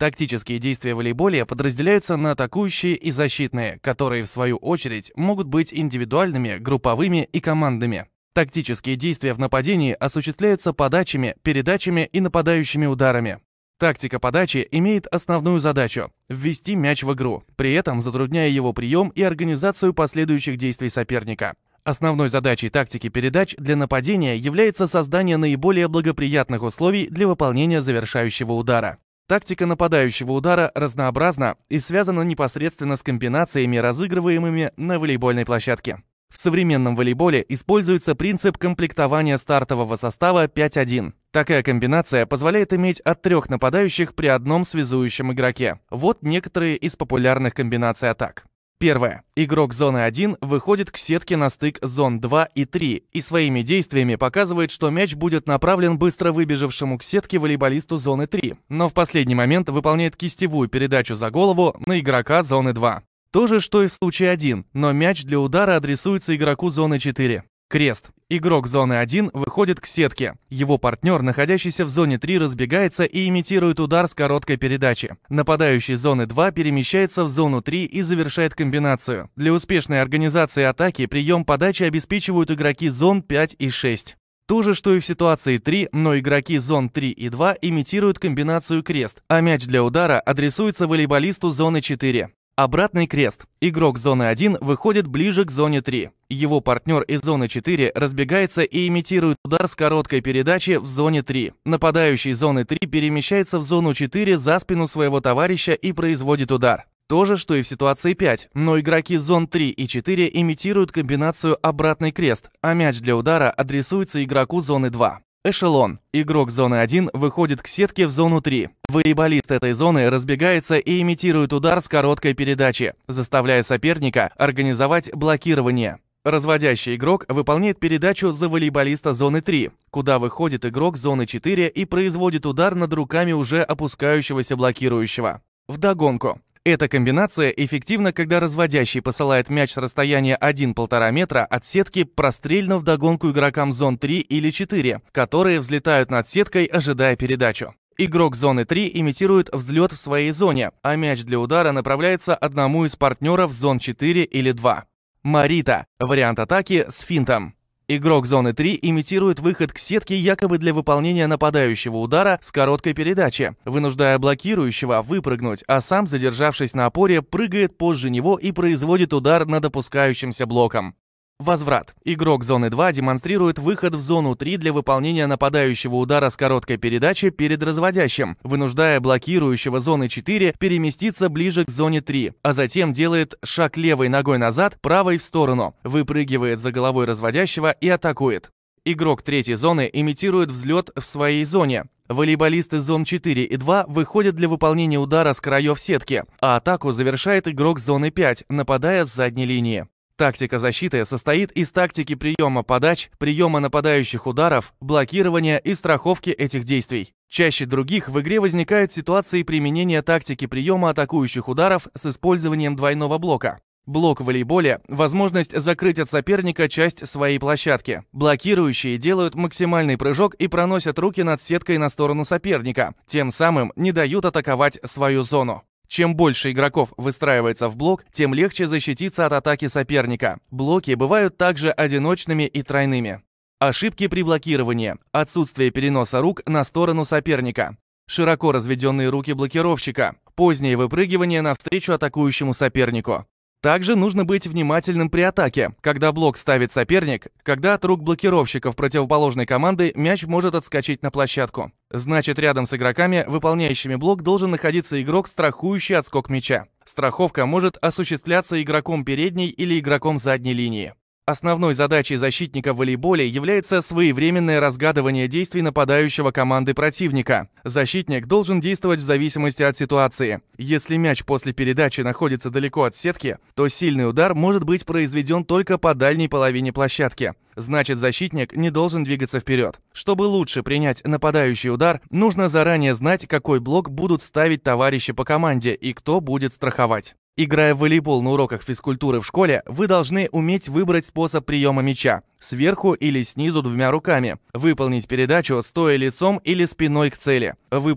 Тактические действия волейболе подразделяются на атакующие и защитные, которые, в свою очередь, могут быть индивидуальными, групповыми и командными. Тактические действия в нападении осуществляются подачами, передачами и нападающими ударами. Тактика подачи имеет основную задачу – ввести мяч в игру, при этом затрудняя его прием и организацию последующих действий соперника. Основной задачей тактики передач для нападения является создание наиболее благоприятных условий для выполнения завершающего удара. Тактика нападающего удара разнообразна и связана непосредственно с комбинациями, разыгрываемыми на волейбольной площадке. В современном волейболе используется принцип комплектования стартового состава 5-1. Такая комбинация позволяет иметь от трех нападающих при одном связующем игроке. Вот некоторые из популярных комбинаций атак. Первое. Игрок зоны 1 выходит к сетке на стык зон 2 и 3 и своими действиями показывает, что мяч будет направлен быстро выбежавшему к сетке волейболисту зоны 3, но в последний момент выполняет кистевую передачу за голову на игрока зоны 2. То же, что и в случае 1, но мяч для удара адресуется игроку зоны 4. Крест. Игрок зоны 1 выходит к сетке. Его партнер, находящийся в зоне 3, разбегается и имитирует удар с короткой передачи. Нападающий зоны 2 перемещается в зону 3 и завершает комбинацию. Для успешной организации атаки прием подачи обеспечивают игроки зон 5 и 6. То же, что и в ситуации 3, но игроки зон 3 и 2 имитируют комбинацию крест, а мяч для удара адресуется волейболисту зоны 4. Обратный крест. Игрок зоны 1 выходит ближе к зоне 3. Его партнер из зоны 4 разбегается и имитирует удар с короткой передачи в зоне 3. Нападающий зоны 3 перемещается в зону 4 за спину своего товарища и производит удар. То же, что и в ситуации 5, но игроки зон 3 и 4 имитируют комбинацию обратный крест, а мяч для удара адресуется игроку зоны 2. Эшелон. Игрок зоны 1 выходит к сетке в зону 3. Волейболист этой зоны разбегается и имитирует удар с короткой передачи, заставляя соперника организовать блокирование. Разводящий игрок выполняет передачу за волейболиста зоны 3, куда выходит игрок зоны 4 и производит удар над руками уже опускающегося блокирующего. Вдогонку. Эта комбинация эффективна, когда разводящий посылает мяч с расстояния 1-1,5 метра от сетки прострельно в догонку игрокам зон 3 или 4, которые взлетают над сеткой, ожидая передачу. Игрок зоны 3 имитирует взлет в своей зоне, а мяч для удара направляется одному из партнеров зон 4 или 2. Марита – вариант атаки с финтом. Игрок зоны 3 имитирует выход к сетке якобы для выполнения нападающего удара с короткой передачи, вынуждая блокирующего выпрыгнуть, а сам, задержавшись на опоре, прыгает позже него и производит удар на допускающемся блоком. Возврат. Игрок зоны 2 демонстрирует выход в зону 3 для выполнения нападающего удара с короткой передачи перед разводящим, вынуждая блокирующего зоны 4 переместиться ближе к зоне 3, а затем делает шаг левой ногой назад, правой в сторону, выпрыгивает за головой разводящего и атакует. Игрок третьей зоны имитирует взлет в своей зоне. Волейболисты зон 4 и 2 выходят для выполнения удара с краев сетки, а атаку завершает игрок зоны 5, нападая с задней линии. Тактика защиты состоит из тактики приема подач, приема нападающих ударов, блокирования и страховки этих действий. Чаще других в игре возникают ситуации применения тактики приема атакующих ударов с использованием двойного блока. Блок в волейболе – возможность закрыть от соперника часть своей площадки. Блокирующие делают максимальный прыжок и проносят руки над сеткой на сторону соперника, тем самым не дают атаковать свою зону. Чем больше игроков выстраивается в блок, тем легче защититься от атаки соперника. Блоки бывают также одиночными и тройными. Ошибки при блокировании. Отсутствие переноса рук на сторону соперника. Широко разведенные руки блокировщика. Позднее выпрыгивание навстречу атакующему сопернику. Также нужно быть внимательным при атаке. Когда блок ставит соперник, когда от рук блокировщиков противоположной команды мяч может отскочить на площадку. Значит, рядом с игроками, выполняющими блок, должен находиться игрок, страхующий отскок мяча. Страховка может осуществляться игроком передней или игроком задней линии. Основной задачей защитника в волейболе является своевременное разгадывание действий нападающего команды противника. Защитник должен действовать в зависимости от ситуации. Если мяч после передачи находится далеко от сетки, то сильный удар может быть произведен только по дальней половине площадки. Значит, защитник не должен двигаться вперед. Чтобы лучше принять нападающий удар, нужно заранее знать, какой блок будут ставить товарищи по команде и кто будет страховать. Играя в волейбол на уроках физкультуры в школе, вы должны уметь выбрать способ приема мяча – сверху или снизу двумя руками, выполнить передачу стоя лицом или спиной к цели, выполнить